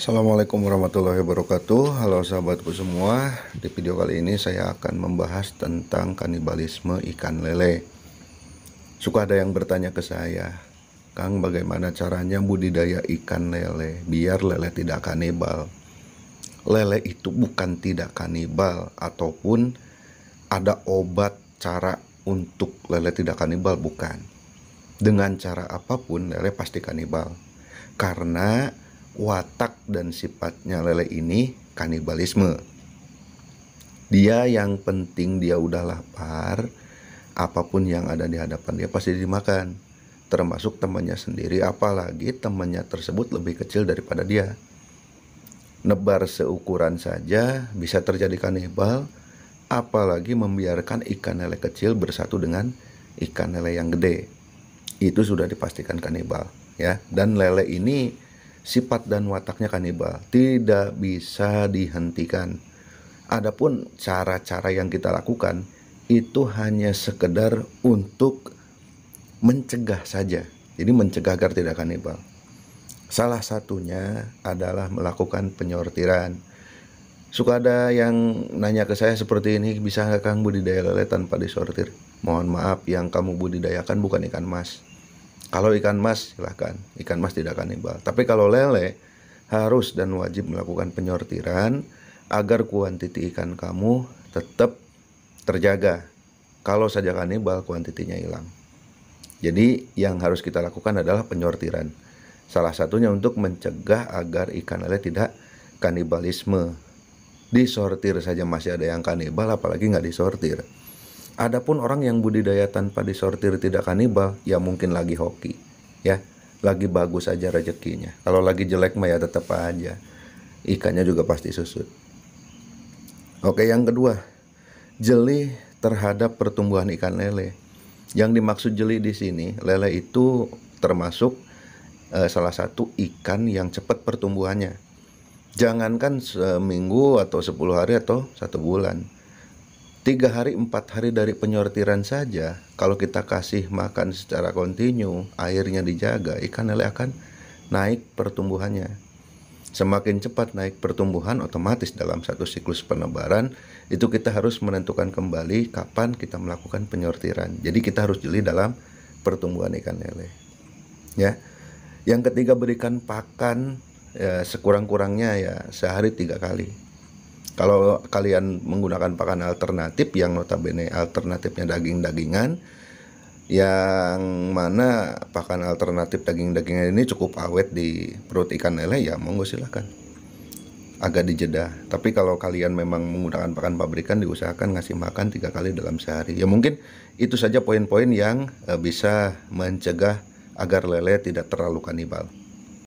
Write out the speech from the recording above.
Assalamualaikum warahmatullahi wabarakatuh Halo sahabatku semua Di video kali ini saya akan membahas tentang kanibalisme ikan lele Suka ada yang bertanya ke saya Kang bagaimana caranya budidaya ikan lele Biar lele tidak kanibal Lele itu bukan tidak kanibal Ataupun ada obat cara untuk lele tidak kanibal Bukan Dengan cara apapun lele pasti kanibal Karena watak dan sifatnya lele ini kanibalisme. Dia yang penting dia udah lapar, apapun yang ada di hadapan dia pasti dimakan. Termasuk temannya sendiri, apalagi temannya tersebut lebih kecil daripada dia. Nebar seukuran saja bisa terjadi kanibal, apalagi membiarkan ikan lele kecil bersatu dengan ikan lele yang gede. Itu sudah dipastikan kanibal, ya. Dan lele ini sifat dan wataknya kanibal tidak bisa dihentikan. Adapun cara-cara yang kita lakukan itu hanya sekedar untuk mencegah saja. Jadi mencegah agar tidak kanibal. Salah satunya adalah melakukan penyortiran. Suka ada yang nanya ke saya seperti ini, bisa nggak Kang budidaya lele tanpa disortir? Mohon maaf, yang kamu budidayakan bukan ikan mas kalau ikan mas silahkan, ikan mas tidak kanibal. Tapi kalau lele harus dan wajib melakukan penyortiran agar kuantiti ikan kamu tetap terjaga. Kalau saja kanibal kuantitinya hilang. Jadi yang harus kita lakukan adalah penyortiran. Salah satunya untuk mencegah agar ikan lele tidak kanibalisme. Disortir saja masih ada yang kanibal apalagi nggak disortir. Adapun orang yang budidaya tanpa disortir tidak kanibal, ya mungkin lagi hoki, ya lagi bagus aja rezekinya. Kalau lagi jelek mah ya tetap aja ikannya juga pasti susut. Oke, yang kedua, jeli terhadap pertumbuhan ikan lele. Yang dimaksud jeli di sini, lele itu termasuk eh, salah satu ikan yang cepat pertumbuhannya. Jangankan seminggu atau 10 hari atau satu bulan tiga hari empat hari dari penyortiran saja kalau kita kasih makan secara kontinu airnya dijaga ikan lele akan naik pertumbuhannya semakin cepat naik pertumbuhan otomatis dalam satu siklus penebaran itu kita harus menentukan kembali kapan kita melakukan penyortiran jadi kita harus jeli dalam pertumbuhan ikan lele ya yang ketiga berikan pakan ya, sekurang-kurangnya ya sehari tiga kali kalau kalian menggunakan pakan alternatif yang notabene alternatifnya daging-dagingan yang mana pakan alternatif daging-dagingan ini cukup awet di perut ikan lele ya monggo silahkan agak dijeda tapi kalau kalian memang menggunakan pakan pabrikan diusahakan ngasih makan tiga kali dalam sehari ya mungkin itu saja poin-poin yang eh, bisa mencegah agar lele tidak terlalu kanibal